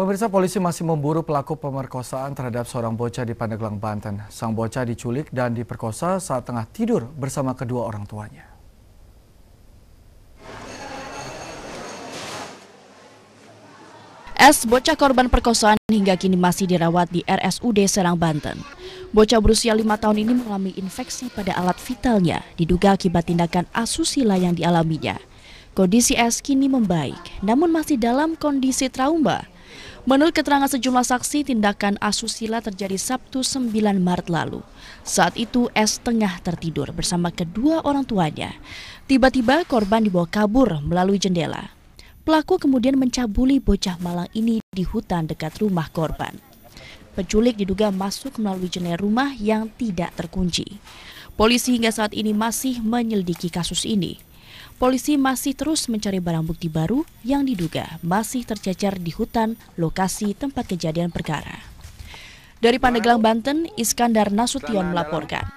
Pemirsa polisi masih memburu pelaku pemerkosaan terhadap seorang bocah di Pandeglang, Banten. Sang bocah diculik dan diperkosa saat tengah tidur bersama kedua orang tuanya. S, bocah korban perkosaan hingga kini masih dirawat di RSUD Serang, Banten. Bocah berusia lima tahun ini mengalami infeksi pada alat vitalnya, diduga akibat tindakan asusila yang dialaminya. Kondisi S kini membaik, namun masih dalam kondisi trauma Menurut keterangan sejumlah saksi, tindakan asusila terjadi Sabtu 9 Maret lalu. Saat itu S tengah tertidur bersama kedua orang tuanya. Tiba-tiba korban dibawa kabur melalui jendela. Pelaku kemudian mencabuli bocah malang ini di hutan dekat rumah korban. Penculik diduga masuk melalui jendela rumah yang tidak terkunci. Polisi hingga saat ini masih menyelidiki kasus ini. Polisi masih terus mencari barang bukti baru yang diduga masih tercecer di hutan lokasi tempat kejadian perkara. Dari Pandeglang, Banten, Iskandar Nasution melaporkan.